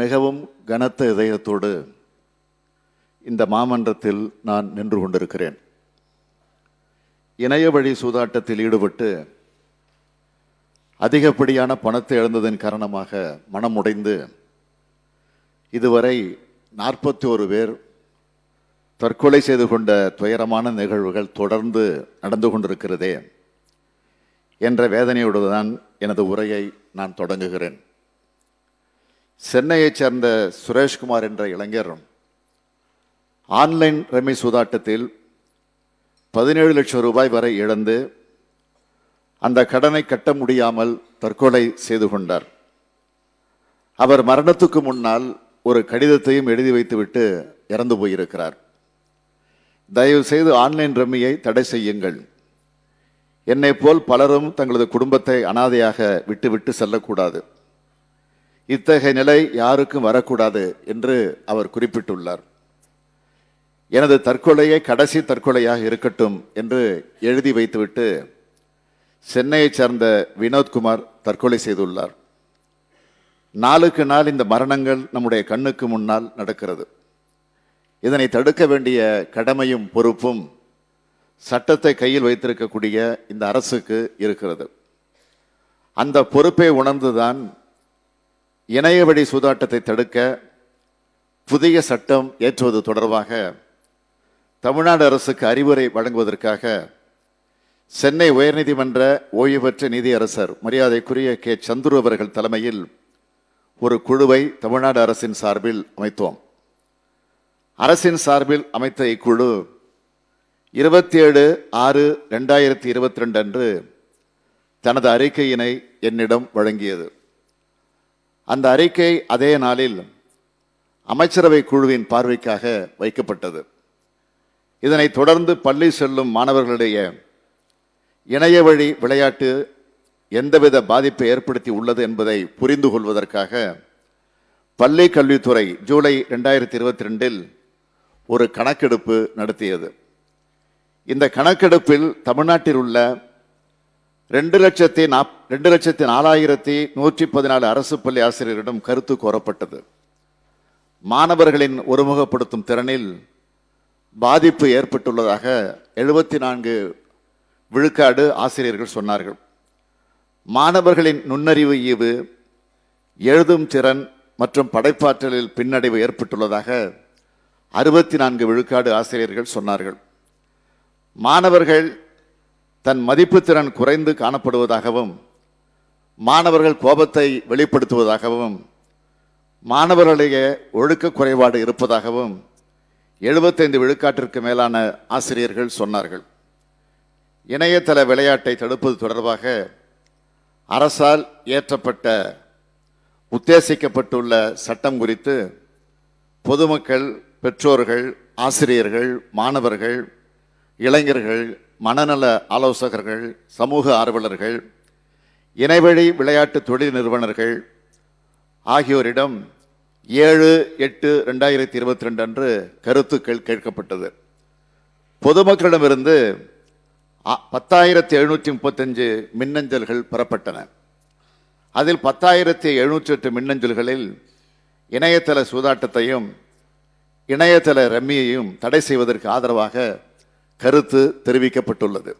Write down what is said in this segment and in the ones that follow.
மிகவும் கனத்த இதயத்தோடு இந்த மாமன்றத்தில் நான் நின்று கொண்டிருக்கிறேன் இணைய வழி சூதாட்டத்தில் ஈடுபட்டு அதிகப்படியான பணத்தை இழந்ததன் காரணமாக மனமுடைந்து இதுவரை நாற்பத்தி ஒரு பேர் தற்கொலை செய்து கொண்ட துயரமான நிகழ்வுகள் தொடர்ந்து நடந்து கொண்டிருக்கிறதே என்ற வேதனையோடு தான் எனது உரையை நான் தொடங்குகிறேன் சென்னையைச் சேர்ந்த சுரேஷ்குமார் என்ற இளைஞரும் ஆன்லைன் ரமி சூதாட்டத்தில் பதினேழு லட்சம் ரூபாய் வரை இழந்து அந்த கடனை கட்ட முடியாமல் தற்கொலை செய்து கொண்டார் அவர் மரணத்துக்கு முன்னால் ஒரு கடிதத்தையும் எழுதி வைத்துவிட்டு இறந்து போயிருக்கிறார் தயவு செய்து ஆன்லைன் ரம்மியை தடை செய்யுங்கள் என்னை போல் பலரும் தங்களது குடும்பத்தை அனாதையாக விட்டுவிட்டு செல்லக்கூடாது இத்தகைய நிலை யாருக்கும் வரக்கூடாது என்று அவர் குறிப்பிட்டுள்ளார் எனது தற்கொலையே கடைசி தற்கொலையாக இருக்கட்டும் என்று எழுதி வைத்துவிட்டு சென்னையைச் சேர்ந்த வினோத்குமார் தற்கொலை செய்துள்ளார் நாளுக்கு நாள் இந்த மரணங்கள் நம்முடைய கண்ணுக்கு முன்னால் நடக்கிறது இதனை தடுக்க வேண்டிய கடமையும் பொறுப்பும் சட்டத்தை கையில் வைத்திருக்கக்கூடிய இந்த அரசுக்கு இருக்கிறது அந்த பொறுப்பை உணர்ந்துதான் இணையவழி சூதாட்டத்தை தடுக்க புதிய சட்டம் ஏற்றுவது தொடர்பாக தமிழ்நாடு அரசுக்கு அறிவுரை வழங்குவதற்காக சென்னை உயர்நீதிமன்ற ஓய்வு பெற்ற நீதியரசர் மரியாதைக்குரிய கே சந்துரு அவர்கள் தலைமையில் ஒரு குழுவை தமிழ்நாடு அரசின் சார்பில் அமைத்தோம் அரசின் சார்பில் அமைத்த இக்குழு இருபத்தி ஏழு ஆறு ரெண்டாயிரத்தி இருபத்தி ரெண்டு அன்று தனது அறிக்கையினை என்னிடம் வழங்கியது அந்த அறிக்கை அதே நாளில் அமைச்சரவை குழுவின் பார்வைக்காக வைக்கப்பட்டது இதனை தொடர்ந்து பள்ளி செல்லும் மாணவர்களுடைய இணைய வழி விளையாட்டு எந்தவித பாதிப்பை ஏற்படுத்தி உள்ளது என்பதை புரிந்து கொள்வதற்காக பள்ளி கல்வித்துறை ஜூலை ரெண்டாயிரத்தி இருபத்தி ரெண்டில் ஒரு கணக்கெடுப்பு நடத்தியது இந்த கணக்கெடுப்பில் தமிழ்நாட்டில் உள்ள ரெண்டு லட்சத்தி நாப் ரெண்டு லட்சத்தி நாலாயிரத்தி நூற்றி பதினாலு அரசு பள்ளி ஆசிரியரிடம் கருத்து கோரப்பட்டது மாணவர்களின் ஒருமுகப்படுத்தும் திறனில் பாதிப்பு ஏற்பட்டுள்ளதாக எழுபத்தி நான்கு விழுக்காடு ஆசிரியர்கள் சொன்னார்கள் மாணவர்களின் நுண்ணறிவு ஈவு எழுதும் திறன் மற்றும் படைப்பாற்றலில் பின்னடைவு ஏற்பட்டுள்ளதாக அறுபத்தி நான்கு விழுக்காடு ஆசிரியர்கள் சொன்னார்கள் மாணவர்கள் தன் மதிப்பு திறன் குறைந்து காணப்படுவதாகவும் மாணவர்கள் கோபத்தை வெளிப்படுத்துவதாகவும் மாணவர்களுடைய ஒழுக்க குறைபாடு இருப்பதாகவும் எழுபத்தைந்து விழுக்காட்டிற்கு மேலான ஆசிரியர்கள் சொன்னார்கள் இணையதள விளையாட்டை தடுப்பது தொடர்பாக அரசால் இயற்றப்பட்ட உத்தேசிக்கப்பட்டுள்ள சட்டம் குறித்து பொதுமக்கள் பெற்றோர்கள் ஆசிரியர்கள் மாணவர்கள் இளைஞர்கள் மனநல ஆலோசகர்கள் சமூக ஆர்வலர்கள் இணைவழி விளையாட்டு தொழில் நிறுவனர்கள் ஆகியோரிடம் ஏழு எட்டு ரெண்டாயிரத்தி இருபத்தி ரெண்டு அன்று கருத்துக்கள் கேட்கப்பட்டது பொதுமக்களிடமிருந்து பத்தாயிரத்தி எழுநூற்றி முப்பத்தஞ்சு மின்னஞ்சல்கள் பெறப்பட்டன அதில் பத்தாயிரத்தி எழுநூற்றி எட்டு மின்னஞ்சல்களில் இணையதள சூதாட்டத்தையும் இணையதள ரம்மியையும் தடை செய்வதற்கு ஆதரவாக கருத்து தெரிவிக்கப்பட்டுள்ளது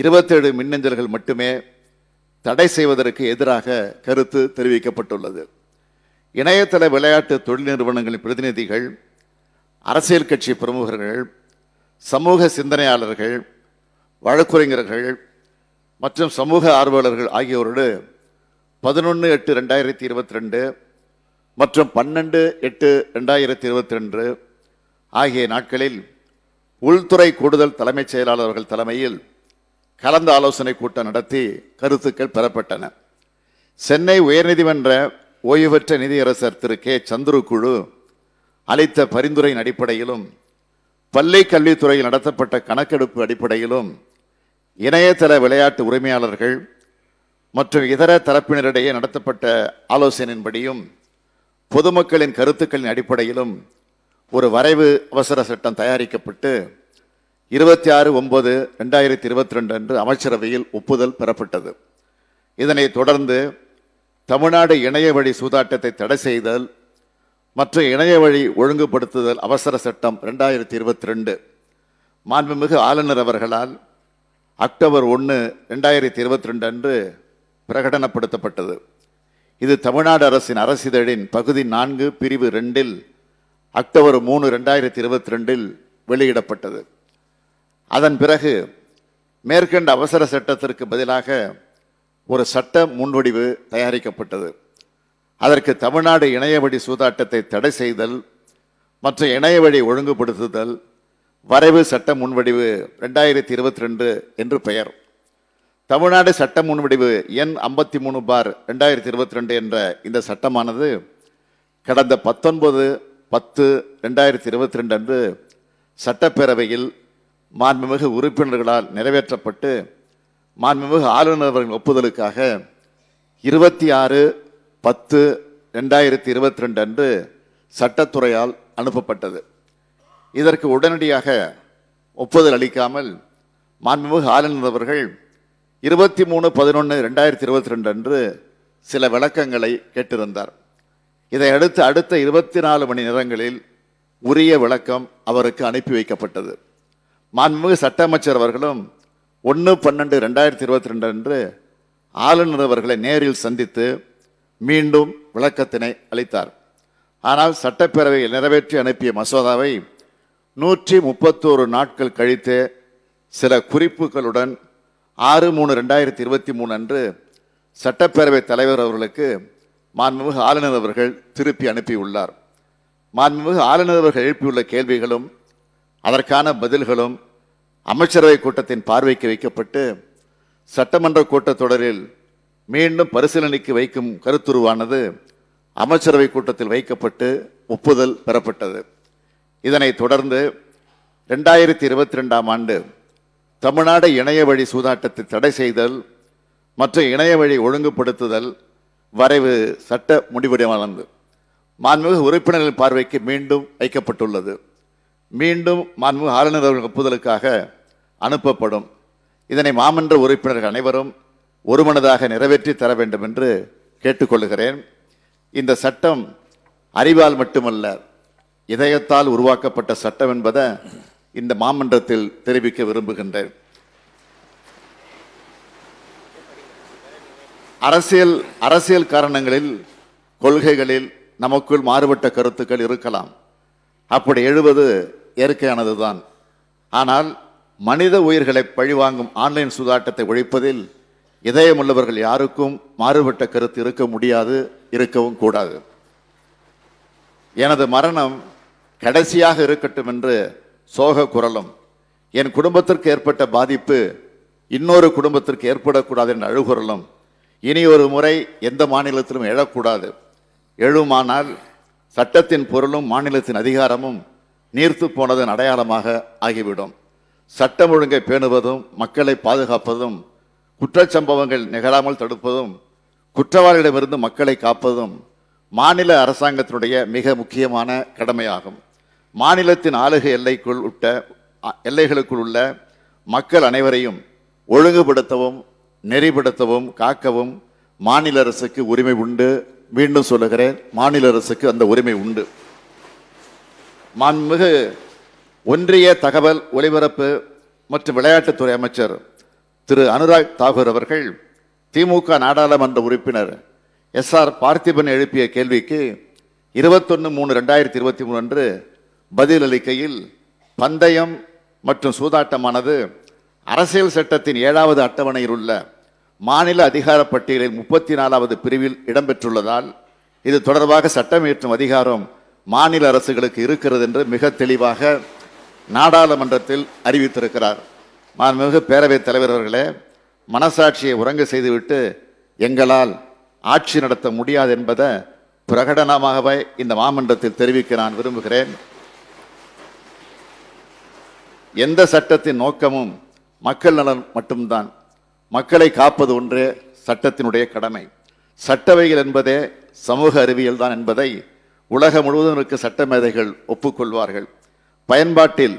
இருபத்தேழு மின்னஞ்சல்கள் மட்டுமே தடை செய்வதற்கு எதிராக கருத்து தெரிவிக்கப்பட்டுள்ளது இணையதள விளையாட்டு தொழில் நிறுவனங்களின் பிரதிநிதிகள் அரசியல் கட்சி பிரமுகர்கள் சமூக சிந்தனையாளர்கள் வழக்குரைஞர்கள் மற்றும் சமூக ஆர்வலர்கள் ஆகியோரோடு பதினொன்று எட்டு ரெண்டாயிரத்தி இருபத்தி ரெண்டு மற்றும் பன்னெண்டு எட்டு ரெண்டாயிரத்தி இருபத்தி ரெண்டு ஆகிய நாட்களில் உள்துறை கூடுதல் தலைமைச் செயலாளர் அவர்கள் தலைமையில் கலந்து ஆலோசனை கூட்டம் நடத்தி கருத்துக்கள் பெறப்பட்டன சென்னை உயர்நீதிமன்ற ஓய்வுபெற்ற நீதியரசர் திரு கே சந்துரு குழு அளித்த பரிந்துரையின் அடிப்படையிலும் பள்ளி கல்வித்துறையில் நடத்தப்பட்ட கணக்கெடுப்பு அடிப்படையிலும் இணையதள விளையாட்டு உரிமையாளர்கள் மற்றும் இதர தரப்பினரிடையே நடத்தப்பட்ட ஆலோசனையின்படியும் பொதுமக்களின் கருத்துக்களின் அடிப்படையிலும் ஒரு வரைவு அவசர சட்டம் தயாரிக்கப்பட்டு இருபத்தி ஆறு ஒன்பது ரெண்டாயிரத்தி இருபத்தி ரெண்டு அன்று அமைச்சரவையில் ஒப்புதல் பெறப்பட்டது இதனை தொடர்ந்து தமிழ்நாடு இணைய வழி சூதாட்டத்தை தடை செய்தல் மற்றும் இணைய வழி ஒழுங்குபடுத்துதல் அவசர சட்டம் ரெண்டாயிரத்தி இருபத்தி ரெண்டு மாண்புமிகு ஆளுநர் அவர்களால் அக்டோபர் ஒன்று ரெண்டாயிரத்தி இருபத்தி ரெண்டு அன்று பிரகடனப்படுத்தப்பட்டது இது தமிழ்நாடு அரசின் அரசிதழின் பகுதி நான்கு பிரிவு ரெண்டில் அக்டோபர் மூணு ரெண்டாயிரத்தி இருபத்தி ரெண்டில் வெளியிடப்பட்டது அதன் பிறகு மேற்கண்ட அவசர சட்டத்திற்கு பதிலாக ஒரு சட்ட முன்வடிவு தயாரிக்கப்பட்டது அதற்கு தமிழ்நாடு இணையவழி சூதாட்டத்தை தடை செய்தல் மற்ற இணையவழி ஒழுங்குபடுத்துதல் வரைவு சட்ட முன்வடிவு ரெண்டாயிரத்தி இருபத்தி ரெண்டு என்று பெயர் தமிழ்நாடு சட்ட முன்வடிவு எண் ஐம்பத்தி மூணு பார் ரெண்டாயிரத்தி இருபத்தி ரெண்டு என்ற இந்த சட்டமானது கடந்த பத்தொன்பது பத்து ரெண்டாயிரத்தி இருபத்தி ரெண்டு அன்று சட்டப்பேரவையில் மாண்புமிகு உறுப்பினர்களால் நிறைவேற்றப்பட்டு மாண்புமிகு ஆளுநர் அவர்களின் ஒப்புதலுக்காக இருபத்தி ஆறு பத்து ரெண்டாயிரத்தி இருபத்தி ரெண்டு அன்று சட்டத்துறையால் அனுப்பப்பட்டது இதற்கு உடனடியாக ஒப்புதல் அளிக்காமல் மாண்புமிகு ஆளுநர் அவர்கள் இருபத்தி மூணு பதினொன்று ரெண்டாயிரத்தி இருபத்தி ரெண்டு அன்று சில விளக்கங்களை கேட்டிருந்தார் இதையடுத்து அடுத்த இருபத்தி நாலு மணி நேரங்களில் உரிய விளக்கம் அவருக்கு அனுப்பி வைக்கப்பட்டது மாண்புமிகு சட்ட அமைச்சர் அவர்களும் ஒன்று பன்னெண்டு ரெண்டாயிரத்தி இருபத்தி ரெண்டு அன்று ஆளுநர் அவர்களை நேரில் சந்தித்து மீண்டும் விளக்கத்தினை அளித்தார் ஆனால் சட்டப்பேரவையில் நிறைவேற்றி அனுப்பிய மசோதாவை நூற்றி முப்பத்தோரு நாட்கள் கழித்து சில குறிப்புகளுடன் ஆறு மூணு ரெண்டாயிரத்தி இருபத்தி மூணு அன்று சட்டப்பேரவைத் தலைவர் அவர்களுக்கு மாண்புமிகு ஆளுநர் அவர்கள் திருப்பி அனுப்பியுள்ளார் மாண்புமிகு ஆளுநர் அவர்கள் எழுப்பியுள்ள கேள்விகளும் அதற்கான பதில்களும் அமைச்சரவை கூட்டத்தின் பார்வைக்கு வைக்கப்பட்டு சட்டமன்ற கூட்டத்தொடரில் மீண்டும் பரிசீலனைக்கு வைக்கும் கருத்துருவானது அமைச்சரவை கூட்டத்தில் வைக்கப்பட்டு ஒப்புதல் பெறப்பட்டது இதனைத் தொடர்ந்து ரெண்டாயிரத்தி இருபத்தி ரெண்டாம் ஆண்டு தமிழ்நாடு இணைய வழி சூதாட்டத்தை தடை செய்தல் மற்றும் இணைய வழி ஒழுங்குபடுத்துதல் வரைவு சட்ட முடிவடைவானது மாண்புமிகு உறுப்பினர்களின் பார்வைக்கு மீண்டும் வைக்கப்பட்டுள்ளது மீண்டும் மாண்புமிகு ஆளுநர் அவர்கள் ஒப்புதலுக்காக அனுப்பப்படும் இதனை மாமன்ற உறுப்பினர்கள் அனைவரும் ஒருமனதாக நிறைவேற்றி தர வேண்டும் என்று கேட்டுக்கொள்கிறேன் இந்த சட்டம் அறிவால் மட்டுமல்ல இதயத்தால் உருவாக்கப்பட்ட சட்டம் என்பதை இந்த மாமன்றத்தில் தெரிவிக்க விரும்புகின்றேன் அரசியல் அரசியல் காரணங்களில் கொள்கைகளில் நமக்குள் மாறுபட்ட கருத்துக்கள் இருக்கலாம் அப்படி எழுவது இயற்கையானது தான் ஆனால் மனித உயிர்களை பழிவாங்கும் ஆன்லைன் சூதாட்டத்தை ஒழிப்பதில் இதயமுள்ளவர்கள் யாருக்கும் மாறுபட்ட கருத்து இருக்க முடியாது இருக்கவும் கூடாது எனது மரணம் கடைசியாக இருக்கட்டும் என்று சோக குரலும் என் குடும்பத்திற்கு ஏற்பட்ட பாதிப்பு இன்னொரு குடும்பத்திற்கு ஏற்படக்கூடாது என்ற அழுகுரலும் இனி ஒரு முறை எந்த மாநிலத்திலும் எழக்கூடாது எழுமானால் சட்டத்தின் பொருளும் மாநிலத்தின் அதிகாரமும் நீர்த்து போனதன் அடையாளமாக ஆகிவிடும் சட்டம் ஒழுங்கை பேணுவதும் மக்களை பாதுகாப்பதும் குற்றச்சம்பவங்கள் நிகழாமல் தடுப்பதும் குற்றவாளிகளிடமிருந்து மக்களை காப்பதும் மாநில அரசாங்கத்தினுடைய மிக முக்கியமான கடமையாகும் மாநிலத்தின் ஆளுகை எல்லைக்குள் உட்ட எல்லைகளுக்குள் உள்ள மக்கள் அனைவரையும் ஒழுங்குபடுத்தவும் நெறிப்படுத்தவும் காக்கவும் மாநில அரசுக்கு உரிமை உண்டு மீண்டும் சொல்லுகிறேன் மாநில அரசுக்கு அந்த உரிமை உண்டு மாண்புமிகு ஒன்றிய தகவல் ஒலிபரப்பு மற்றும் விளையாட்டுத்துறை அமைச்சர் திரு அனுராக் தாகூர் அவர்கள் திமுக நாடாளுமன்ற உறுப்பினர் எஸ் ஆர் பார்த்திபன் எழுப்பிய கேள்விக்கு இருபத்தொன்று மூணு ரெண்டாயிரத்தி இருபத்தி மூணு அன்று பதிலளிக்கையில் பந்தயம் மற்றும் சூதாட்டமானது அரசியல் சட்டத்தின் ஏழாவது அட்டவணையில் உள்ள மாநில அதிகார பட்டியலில் முப்பத்தி நாலாவது பிரிவில் இடம்பெற்றுள்ளதால் இது தொடர்பாக சட்டம் இயற்றும் அதிகாரம் மாநில அரசுகளுக்கு இருக்கிறது என்று மிக தெளிவாக நாடாளுமன்றத்தில் அறிவித்திருக்கிறார் மாண்புமிகு பேரவைத் தலைவர் அவர்களே மனசாட்சியை உறங்க செய்துவிட்டு எங்களால் ஆட்சி நடத்த முடியாது என்பதை பிரகடனமாகவே இந்த மாமன்றத்தில் தெரிவிக்க நான் விரும்புகிறேன் எந்த சட்டத்தின் நோக்கமும் மக்கள் நலன் மட்டும்தான் மக்களை காப்பது ஒன்று சட்டத்தினுடைய கடமை சட்டவைகள் என்பதே சமூக அறிவியல் தான் என்பதை உலகம் முழுவதும் இருக்க சட்ட மேதைகள் ஒப்புக்கொள்வார்கள் பயன்பாட்டில்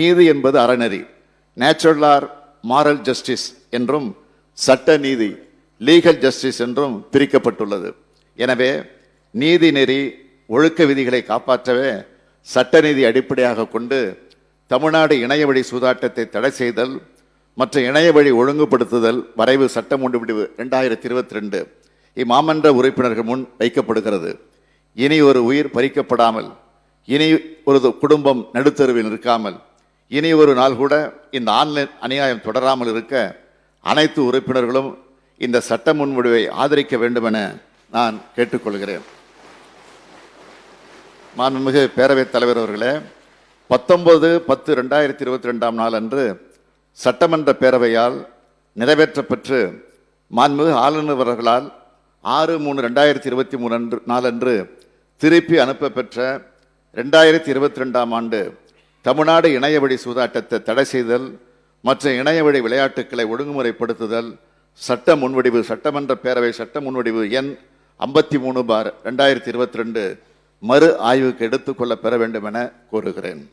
நீதி என்பது அறநெறி நேச்சுரல் ஆர் மாரல் ஜஸ்டிஸ் என்றும் சட்ட நீதி லீகல் ஜஸ்டிஸ் என்றும் பிரிக்கப்பட்டுள்ளது எனவே நீதி நெறி ஒழுக்க விதிகளை காப்பாற்றவே சட்ட நீதி அடிப்படையாக கொண்டு தமிழ்நாடு இணையவழி சூதாட்டத்தை தடை செய்தல் மற்ற இணைய வழி ஒழுங்குபடுத்துதல் வரைவு ஒன்று முடிவு ரெண்டாயிரத்தி இருபத்தி ரெண்டு இம்மாமன்ற உறுப்பினர்கள் முன் வைக்கப்படுகிறது இனி ஒரு உயிர் பறிக்கப்படாமல் இனி ஒரு குடும்பம் நடுத்தருவில் நிற்காமல் இனி ஒரு நாள் கூட இந்த ஆன்லைன் அநியாயம் தொடராமல் இருக்க அனைத்து உறுப்பினர்களும் இந்த சட்ட முன்முடிவை ஆதரிக்க வேண்டுமென நான் கேட்டுக்கொள்கிறேன் மாண்புமிகு பேரவைத் தலைவர் அவர்களே பத்தொன்பது பத்து ரெண்டாயிரத்தி இருபத்தி ரெண்டாம் நாள் அன்று சட்டமன்ற பேரவையால் நிறைவேற்றப்பெற்று மாண்புமிகு ஆளுநர் ஆறு மூணு ரெண்டாயிரத்தி இருபத்தி மூணு அன்று நாளன்று திருப்பி அனுப்பப்பெற்ற ரெண்டாயிரத்தி இருபத்தி ரெண்டாம் ஆண்டு தமிழ்நாடு இணையவழி சூதாட்டத்தை தடை செய்தல் மற்ற இணையவழி விளையாட்டுக்களை ஒழுங்குமுறைப்படுத்துதல் சட்ட முன்வடிவு சட்டமன்ற பேரவை சட்ட முன்வடிவு எண் ஐம்பத்தி மூணு பார் ரெண்டாயிரத்தி இருபத்தி ரெண்டு மறு ஆய்வுக்கு எடுத்துக்கொள்ள பெற வேண்டும் என கோருகிறேன்